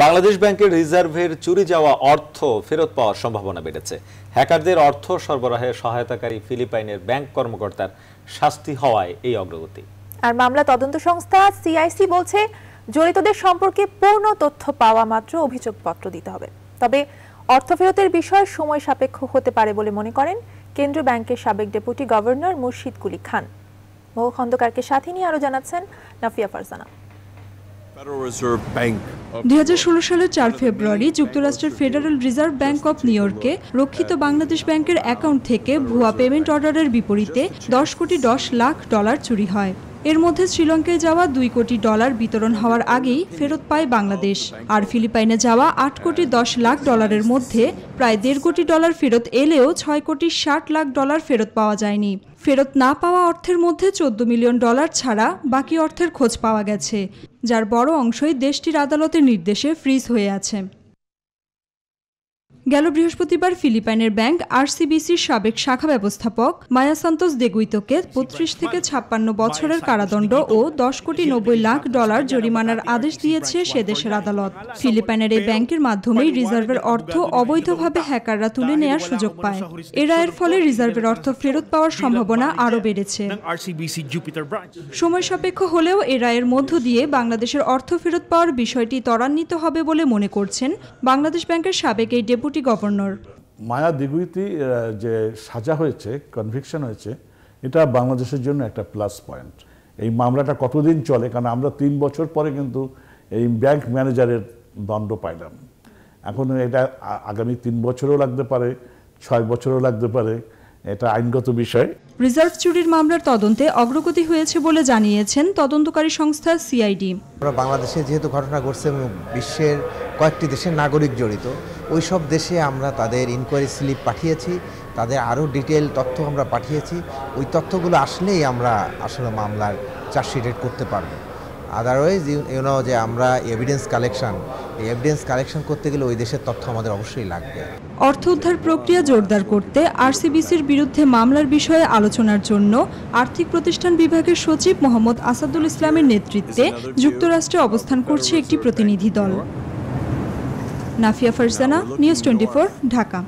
বাংলাদেশ ব্যাংকের রিজার্ভের চুরি যাওয়া অর্থ ফেরত পাওয়ার সম্ভাবনা বেড়েছে হ্যাকারদের অর্থ সরবরাহে সহায়তাকারী ফিলিপাইনের ব্যাংক কর্মকর্তার শাস্তি হওয়ায় এই অগ্রগতি আর মামলা তদন্ত সংস্থা সিআইসি বলছে জড়িতদের সম্পর্কে পূর্ণ তথ্য পাওয়া মাত্র অভিযোগপত্র দিতে হবে তবে অর্থ ফেরতের বিষয় সময় সাপেক্ষ হতে পারে বলে মনে করেন কেন্দ্রীয় ব্যাংকের সাবেক ডেপুটি গভর্নর মুর্শিদ কুলি খান মৌ খন্দকারকে সাথে নিয়ে আরও জানাচ্ছেন নাফিয়া ফারজানা দুই সালের চার ফেব্রুয়ারি যুক্তরাষ্ট্রের ফেডারেল রিজার্ভ ব্যাংক অব নিউ ইয়র্কে রক্ষিত বাংলাদেশ ব্যাংকের অ্যাকাউন্ট থেকে ভুয়া পেমেন্ট অর্ডারের বিপরীতে দশ কোটি দশ লাখ ডলার চুরি হয় এর মধ্যে শ্রীলঙ্কায় যাওয়া দুই কোটি ডলার বিতরণ হওয়ার আগেই ফেরত পায় বাংলাদেশ আর ফিলিপাইনে যাওয়া আট কোটি দশ লাখ ডলারের মধ্যে প্রায় দেড় কোটি ডলার ফেরত এলেও ছয় কোটি ষাট লাখ ডলার ফেরত পাওয়া যায়নি ফেরত না পাওয়া অর্থের মধ্যে চোদ্দ মিলিয়ন ডলার ছাড়া বাকি অর্থের খোঁজ পাওয়া গেছে যার বড় অংশই দেশটির আদালতের নির্দেশে ফ্রিজ হয়ে আছে গেল বৃহস্পতিবার ফিলিপাইনের ব্যাংক আরসিবিসির সাবেক শাখা ব্যবস্থাপক মায়া সান্তোস দেগুইতোকে বত্রিশ থেকে ছাপ্পান্ন বছরের কারাদণ্ড ও দশ কোটি নব্বই লাখ ডলার জরিমানার আদেশ দিয়েছে সে দেশের আদালত ফিলিপাইনের এই ব্যাংকের মাধ্যমেই রিজার্ভের অর্থ অবৈধভাবে হ্যাকাররা তুলে নেয়ার সুযোগ পায় এ রায়ের ফলে রিজার্ভের অর্থ ফেরত পাওয়ার সম্ভাবনা আরও বেড়েছে সময় সাপেক্ষ হলেও এ রায়ের মধ্য দিয়ে বাংলাদেশের অর্থ ফেরত পাওয়ার বিষয়টি ত্বরান্বিত হবে বলে মনে করছেন বাংলাদেশ ব্যাংকের সাবেক এই deputy deputy governor Maia Deguito যে সাজা হয়েছে কনভিকশন হয়েছে এটা বাংলাদেশের জন্য একটা প্লাস পয়েন্ট এই মামলাটা কতদিন চলে কারণ আমরা তিন বছর পরে কিন্তু এই ব্যাংক ম্যানেজারের দণ্ড পাইলাম এখন এটা আগামী তিন বছরও লাগতে পারে ছয় বছরও লাগতে পারে এটা আইনগত বিষয় রিজার্ভ চুরির মামলার তদন্তে অগ্রগতি হয়েছে বলে জানিয়েছেন তদন্তকারী সংস্থা সিআইডি বাংলাদেশে যেহেতু ঘটনা ঘটছে বিশ্বের কয়েকটি দেশের নাগরিক জড়িত ওই সব দেশে আমরা তাদের ইনকোয়ারি স্লিপ পাঠিয়েছি তাদের আরও ডিটেল তথ্য আমরা পাঠিয়েছি ওই তথ্যগুলো আসলেই আমরা আসলে মামলার চার্জশিটেড করতে পারবো আদারওয়াইজ ইউনো যে আমরা এভিডেন্স কালেকশন এই এভিডেন্স কালেকশন করতে গেলে ওই দেশের তথ্য আমাদের অবশ্যই লাগবে অর্থ উদ্ধার প্রক্রিয়া জোরদার করতে আরসিবিসির বিরুদ্ধে মামলার বিষয়ে আলোচনার জন্য আর্থিক প্রতিষ্ঠান বিভাগের সচিব মোহাম্মদ আসাদুল ইসলামের নেতৃত্বে যুক্তরাষ্ট্রে অবস্থান করছে একটি প্রতিনিধি দল নাফিয়া ফারজানা নিউজ টোয়েন্টি ঢাকা